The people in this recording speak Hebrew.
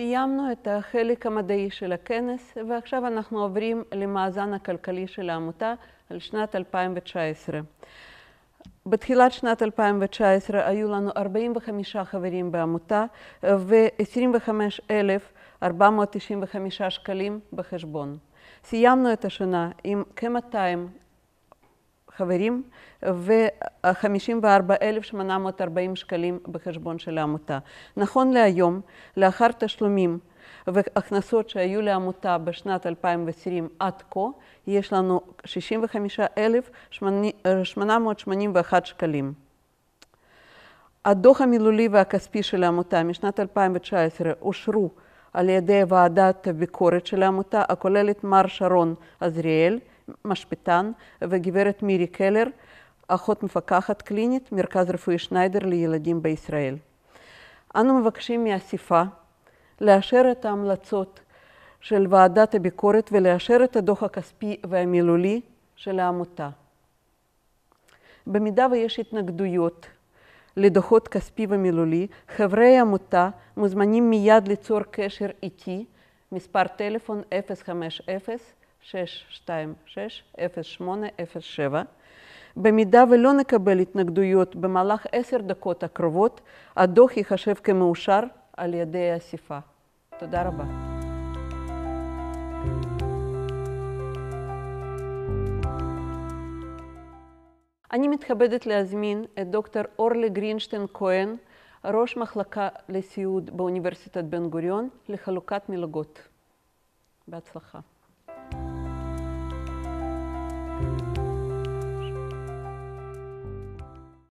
סיימנו את החלק המדעי של הכנס, ועכשיו אנחנו עוברים למאזן הכלכלי של העמותה על שנת 2019. בתחילת שנת 2019 היו לנו 45 חברים בעמותה ו-25,495 שקלים בחשבון. סיימנו את השנה עם כ-200 חברים ו-54,840 שקלים בחשבון של העמותה. נכון להיום, לאחר תשלומים והכנסות שהיו לעמותה בשנת 2020 עד כה, יש לנו 65,881 שקלים. הדוח המילולי והכספי של העמותה משנת 2019 אושרו על ידי ועדת הביקורת של העמותה, הכוללת מר שרון עזריאל, משפטן, וגברת מירי קלר, אחות מפקחת קלינית, מרכז רפואי שניידר לילדים בישראל. אנו מבקשים מהאסיפה לאשר את ההמלצות של ועדת הביקורת ולאשר את הדוח הכספי והמילולי של העמותה. במידה ויש התנגדויות לדוחות כספי ומילולי, חברי העמותה מוזמנים מיד ליצור קשר איתי, מספר טלפון 050 626-0807. במידה ולא נקבל התנגדויות במהלך עשר דקות הקרובות, הדוח ייחשב כמאושר על ידי האסיפה. תודה רבה. אני מתכבדת להזמין את דוקטור אורלי גרינשטיין כהן, ראש מחלקה לסיעוד באוניברסיטת בן גוריון, לחלוקת מלגות. בהצלחה.